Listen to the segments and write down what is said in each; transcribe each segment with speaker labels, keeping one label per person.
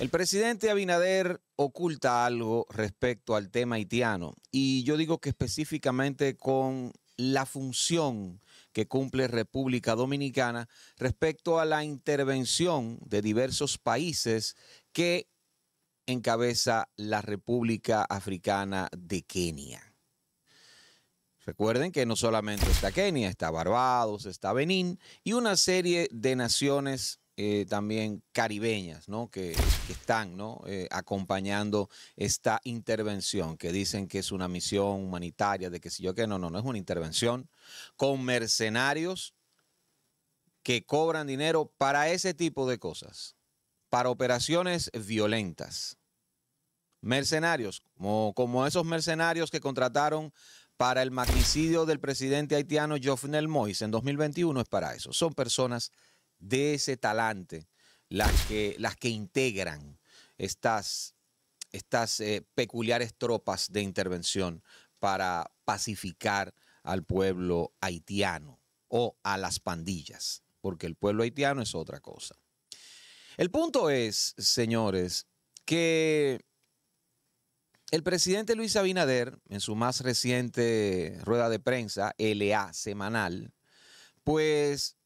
Speaker 1: El presidente Abinader oculta algo respecto al tema haitiano y yo digo que específicamente con la función que cumple República Dominicana respecto a la intervención de diversos países que encabeza la República Africana de Kenia. Recuerden que no solamente está Kenia, está Barbados, está Benín y una serie de naciones eh, también caribeñas, Que, están, ¿no? Eh, acompañando esta intervención, que dicen que es una misión humanitaria, de que si yo que no, no, no es una intervención, con mercenarios que cobran dinero para ese tipo de cosas, para operaciones violentas. Mercenarios, como, esos mercenarios que contrataron para el magnicidio del presidente haitiano Jovenel Mois en 2021, es para eso. Son personas de ese talante las que, las que integran estas, estas eh, peculiares tropas de intervención para pacificar al pueblo haitiano o a las pandillas, porque el pueblo haitiano es otra cosa. El punto es, señores, que el presidente Luis Abinader, en su más reciente rueda de prensa, LA semanal, pues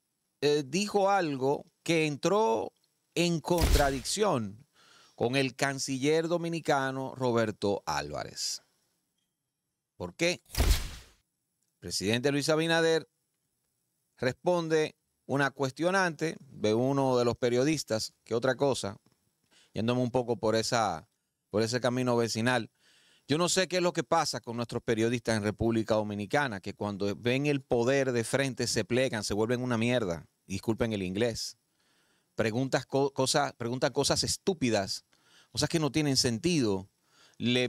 Speaker 1: eh, dijo algo que entró en contradicción con el canciller dominicano Roberto Álvarez. ¿Por qué? El presidente Luis Abinader responde una cuestionante de uno de los periodistas que otra cosa, yéndome un poco por, esa, por ese camino vecinal. Yo no sé qué es lo que pasa con nuestros periodistas en República Dominicana, que cuando ven el poder de frente se plegan, se vuelven una mierda. Disculpen el inglés. Preguntas cosas, preguntan cosas estúpidas, cosas que no tienen sentido. Le,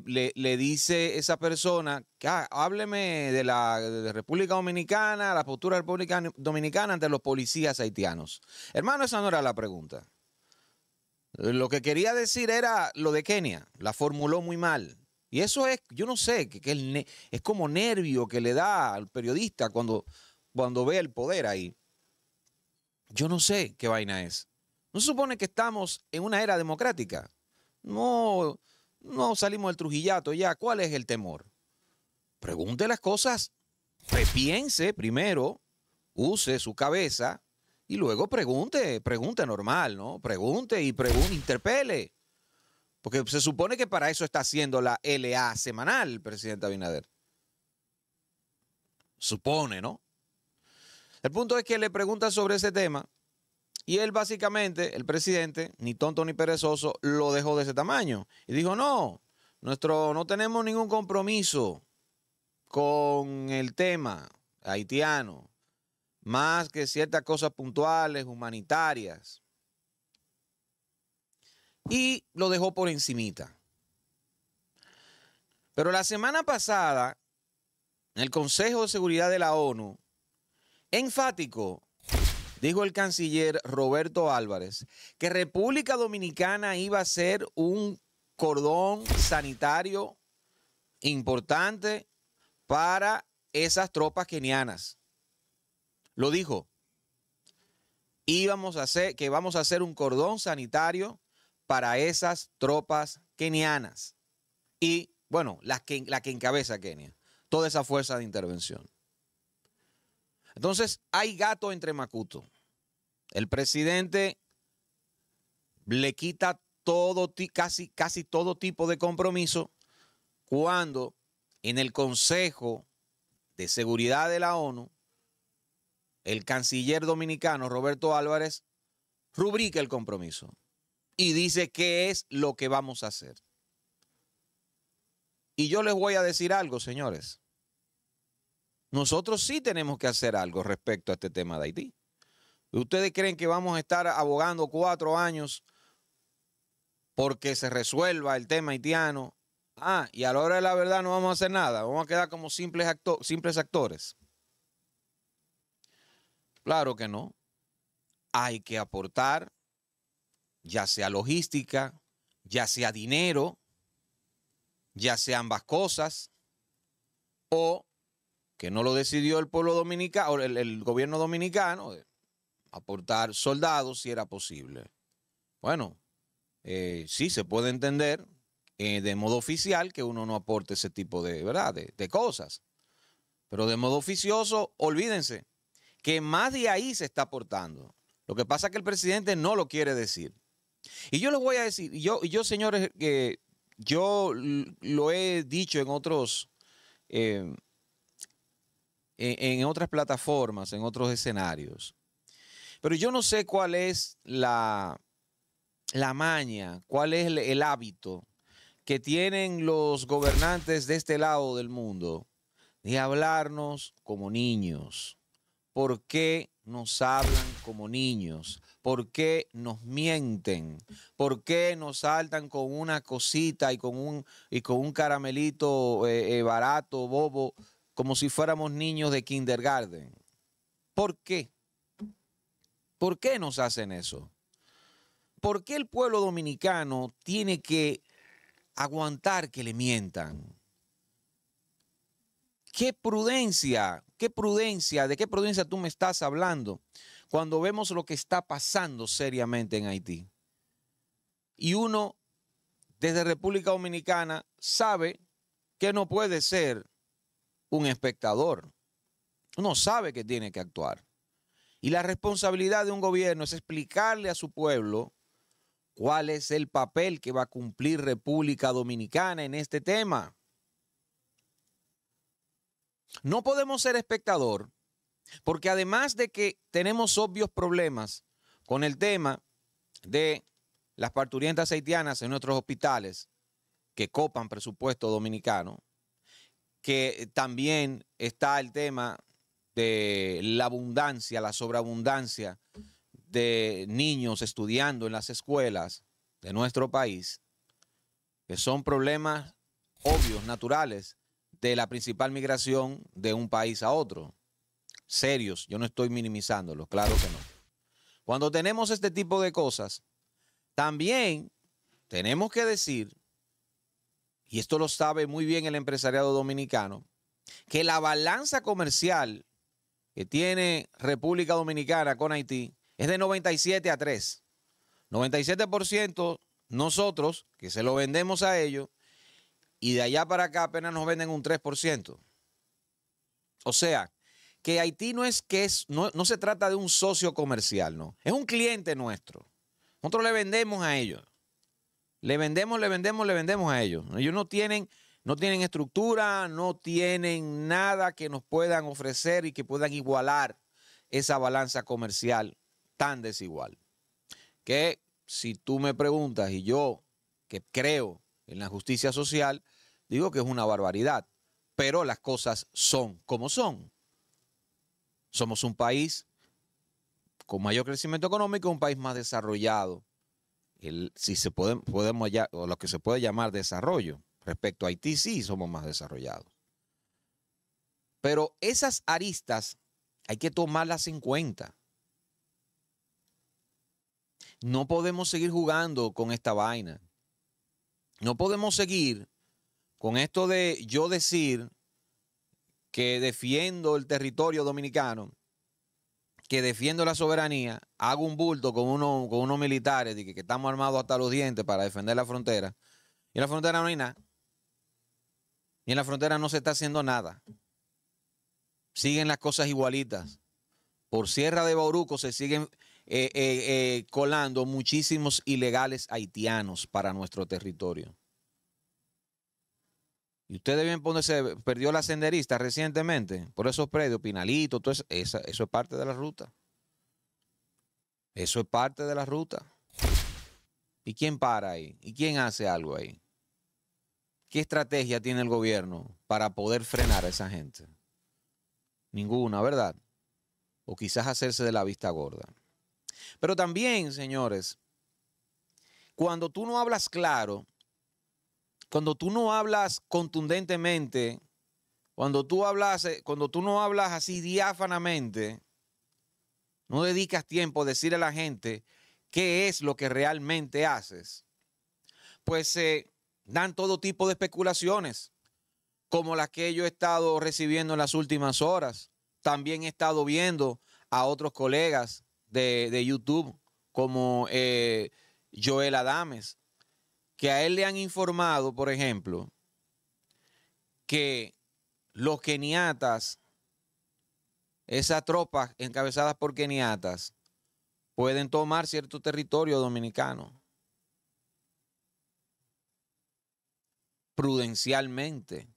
Speaker 1: dice esa persona, ah, hábleme de la República Dominicana, la postura de República Dominicana ante los policías haitianos. Hermano, esa no era la pregunta. Lo que quería decir era lo de Kenia, la formuló muy mal. Y eso es, yo no sé, que, es como nervio que le da al periodista cuando, cuando ve el poder ahí. Yo no sé qué vaina es. No se supone que estamos en una era democrática. No, no salimos del trujillato ya. ¿Cuál es el temor? Pregunte las cosas, repiense primero, use su cabeza y luego pregunte, pregunte normal, ¿no? Pregunte y pregunte, interpele. Porque se supone que para eso está haciendo la LA semanal, presidente Abinader. Supone, ¿no? El punto es que le pregunta sobre ese tema y él básicamente, el presidente, ni tonto ni perezoso, lo dejó de ese tamaño. Y dijo, no, nuestro, no tenemos ningún compromiso con el tema haitiano, más que ciertas cosas puntuales, humanitarias y lo dejó por encimita. Pero la semana pasada, el Consejo de Seguridad de la ONU, enfático, dijo el canciller Roberto Álvarez, que República Dominicana iba a ser un cordón sanitario importante para esas tropas kenianas. Lo dijo. Íbamos a hacer que vamos a hacer un cordón sanitario para esas tropas kenianas y, bueno, las que, la que encabeza Kenia, toda esa fuerza de intervención. Entonces, hay gato entre Macuto. El presidente le quita todo, casi, casi todo tipo de compromiso cuando en el Consejo de Seguridad de la ONU, el canciller dominicano Roberto Álvarez rubrica el compromiso y dice qué es lo que vamos a hacer. Y yo les voy a decir algo, señores. Nosotros sí tenemos que hacer algo respecto a este tema de Haití. ¿Ustedes creen que vamos a estar abogando cuatro años porque se resuelva el tema haitiano? Ah, y a la hora de la verdad no vamos a hacer nada, vamos a quedar como simples, simples actores. Claro que no. Hay que aportar, ya sea logística, ya sea dinero, ya sea ambas cosas, o que no lo decidió el pueblo dominicano, el, el gobierno dominicano, eh, aportar soldados si era posible. Bueno, eh, sí se puede entender eh, de modo oficial que uno no aporte ese tipo de, ¿verdad? De, de cosas. Pero de modo oficioso, olvídense que más de ahí se está aportando. Lo que pasa es que el presidente no lo quiere decir. Y yo les voy a decir, yo, yo señores, que eh, yo lo he dicho en otros, em, e, en, otras plataformas, en otros escenarios. Pero yo no sé cuál es la, maña, cuál es el, hábito que tienen los gobernantes de este lado del mundo de hablarnos como niños. ¿Por qué nos hablan como niños? ¿Por qué nos mienten? ¿Por qué nos saltan con una cosita y con un, y con un caramelito eh, eh, barato, bobo, como si fuéramos niños de kindergarten? ¿Por qué? ¿Por qué nos hacen eso? ¿Por qué el pueblo dominicano tiene que aguantar que le mientan? ¿Qué prudencia? ¿Qué prudencia? ¿De qué prudencia tú me estás hablando? cuando vemos lo que está pasando seriamente en Haití. Y uno, desde República Dominicana, sabe que no puede ser un espectador. Uno sabe que tiene que actuar. Y la responsabilidad de un gobierno es explicarle a su pueblo cuál es el papel que va a cumplir República Dominicana en este tema. No podemos ser espectador porque además de que tenemos obvios problemas con el tema de las parturientas haitianas en nuestros hospitales, que copan presupuesto dominicano, que también está el tema de la abundancia, la sobreabundancia de niños estudiando en las escuelas de nuestro país, que son problemas obvios, naturales, de la principal migración de un país a otro serios, yo no estoy minimizándolo, claro que no. Cuando tenemos este tipo de cosas, también tenemos que decir, y esto lo sabe muy bien el empresariado dominicano, que la balanza comercial que tiene República Dominicana con Haití es de 97 a 3. 97% nosotros, que se lo vendemos a ellos, y de allá para acá apenas nos venden un 3%. O sea, que Haití no es que es, no, se trata de un socio comercial, no. Es un cliente nuestro. Nosotros le vendemos a ellos. Le vendemos, le vendemos, le vendemos a ellos. Ellos no tienen, no tienen estructura, no tienen nada que nos puedan ofrecer y que puedan igualar esa balanza comercial tan desigual. Que si tú me preguntas y yo que creo en la justicia social, digo que es una barbaridad, pero las cosas son como son. Somos un país con mayor crecimiento económico, un país más desarrollado. si se puede, podemos o lo que se puede llamar desarrollo. Respecto a Haití, sí somos más desarrollados. Pero esas aristas hay que tomarlas en cuenta. No podemos seguir jugando con esta vaina. No podemos seguir con esto de yo decir que defiendo el territorio dominicano, que defiendo la soberanía, hago un bulto con, uno, con unos militares de que, estamos armados hasta los dientes para defender la frontera, y en la frontera no hay nada. Y en la frontera no se está haciendo nada. Siguen las cosas igualitas. Por Sierra de Bauruco se siguen eh, eh, eh, colando muchísimos ilegales haitianos para nuestro territorio. Y ustedes bien se perdió la senderista recientemente, por esos predios, Pinalito, todo eso, eso es parte de la ruta. Eso es parte de la ruta. ¿Y quién para ahí? ¿Y quién hace algo ahí? ¿Qué estrategia tiene el gobierno para poder frenar a esa gente? Ninguna, ¿verdad? O quizás hacerse de la vista gorda. Pero también, señores, cuando tú no hablas claro, cuando tú no hablas contundentemente, cuando tú hablas, eh, cuando tú no hablas así diáfanamente, no dedicas tiempo a decir a la gente qué es lo que realmente haces, pues se dan todo tipo de especulaciones, como las que yo he estado recibiendo en las últimas horas. También he estado viendo a otros colegas de, de YouTube, como eh, Joel Adames, que a él le han informado, por ejemplo, que los keniatas, esas tropas encabezadas por keniatas, pueden tomar cierto territorio dominicano. Prudencialmente,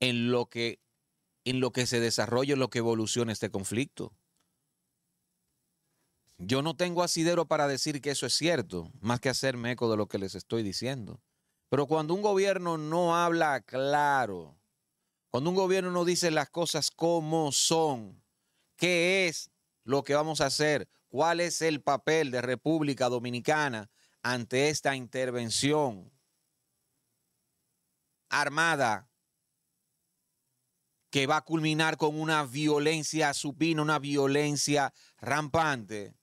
Speaker 1: en lo que, en lo que se desarrolla, en lo que evoluciona este conflicto. Yo no tengo asidero para decir que eso es cierto, más que hacerme eco de lo que les estoy diciendo. Pero cuando un gobierno no habla claro, cuando un gobierno no dice las cosas como son, qué es lo que vamos a hacer, cuál es el papel de República Dominicana ante esta intervención armada que va a culminar con una violencia supina, una violencia rampante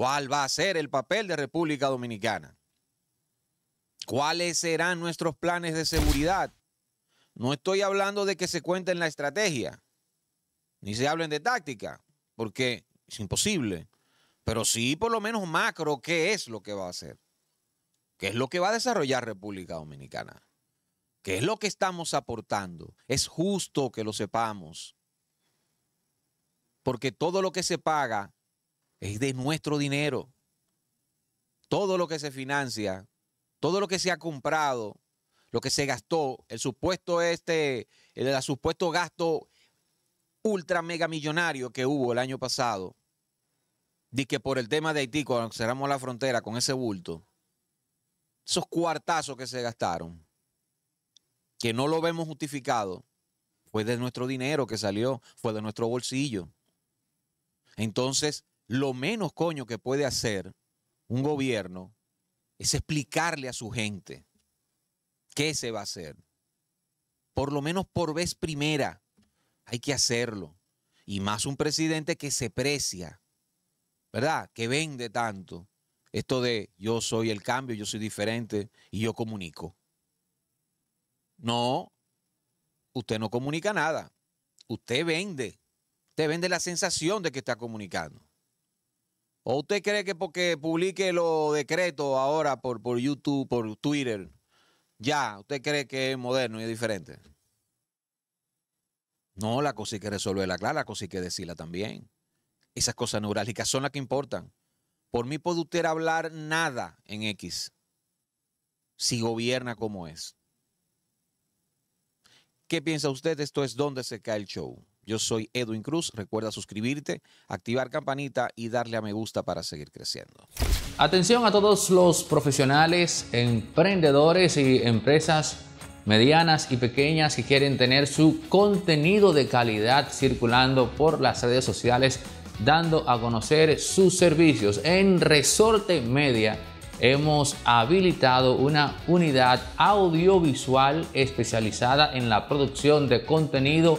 Speaker 1: ¿Cuál va a ser el papel de República Dominicana? ¿Cuáles serán nuestros planes de seguridad? No estoy hablando de que se cuente en la estrategia, ni se hablen de táctica, porque es imposible. Pero sí, por lo menos macro, ¿qué es lo que va a hacer? ¿Qué es lo que va a desarrollar República Dominicana? ¿Qué es lo que estamos aportando? Es justo que lo sepamos, porque todo lo que se paga es de nuestro dinero. Todo lo que se financia, todo lo que se ha comprado, lo que se gastó, el supuesto este, el, supuesto gasto ultra mega millonario que hubo el año pasado, de que por el tema de Haití, cuando cerramos la frontera con ese bulto, esos cuartazos que se gastaron, que no lo vemos justificado, fue de nuestro dinero que salió, fue de nuestro bolsillo. Entonces, lo menos, coño, que puede hacer un gobierno es explicarle a su gente qué se va a hacer. Por lo menos por vez primera hay que hacerlo. Y más un presidente que se precia, ¿verdad? Que vende tanto. Esto de yo soy el cambio, yo soy diferente y yo comunico. No, usted no comunica nada. Usted vende. Usted vende la sensación de que está comunicando. ¿O usted cree que porque publique los decretos ahora por, por YouTube, por Twitter, ya, usted cree que es moderno y es diferente? No, la cosa hay que resolverla, claro, la cosa hay que decirla también. Esas cosas neurálgicas son las que importan. Por mí puede usted hablar nada en X si gobierna como es. ¿Qué piensa usted? Esto es donde se cae el show. Yo soy Edwin Cruz. Recuerda suscribirte, activar campanita y darle a me gusta para seguir creciendo.
Speaker 2: Atención a todos los profesionales, emprendedores y empresas medianas y pequeñas que quieren tener su contenido de calidad circulando por las redes sociales, dando a conocer sus servicios. En Resorte Media hemos habilitado una unidad audiovisual especializada en la producción de contenido